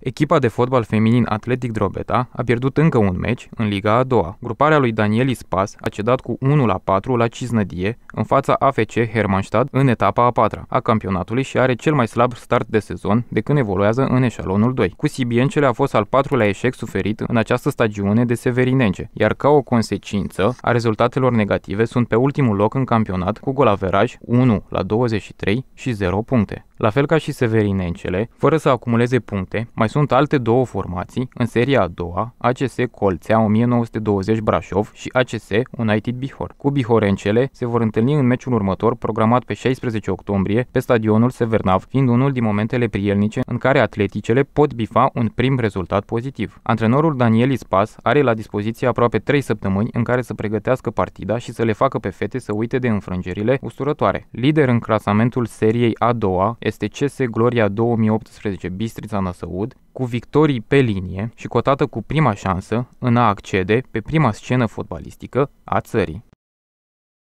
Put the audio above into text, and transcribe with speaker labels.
Speaker 1: Echipa de fotbal feminin Atletic Drobeta a pierdut încă un meci în Liga a doua. Gruparea lui Danieli Spas a cedat cu 1 la 4 la Cisnădie în fața AFC Hermannstadt în etapa a patra a campionatului și are cel mai slab start de sezon de când evoluează în eșalonul 2. Cu Sibiencele a fost al patrulea eșec suferit în această stagiune de severinence, iar ca o consecință a rezultatelor negative sunt pe ultimul loc în campionat cu golaveraj 1 la 23 și 0 puncte. La fel ca și severinencele, fără să acumuleze puncte, mai sunt alte două formații în seria a doua, ACS Colțea 1920 Brașov și ACS United Bihor. Cu bihorencele se vor întâlni în meciul următor programat pe 16 octombrie pe stadionul Severnav, fiind unul din momentele prielnice în care atleticele pot bifa un prim rezultat pozitiv. Antrenorul Daniel Ispas are la dispoziție aproape 3 săptămâni în care să pregătească partida și să le facă pe fete să uite de înfrângerile usturătoare. Lider în clasamentul seriei a doua, este CS Gloria 2018 Bistrița Năsăud, cu victorii pe linie și cotată cu prima șansă în a accede pe prima scenă fotbalistică a țării.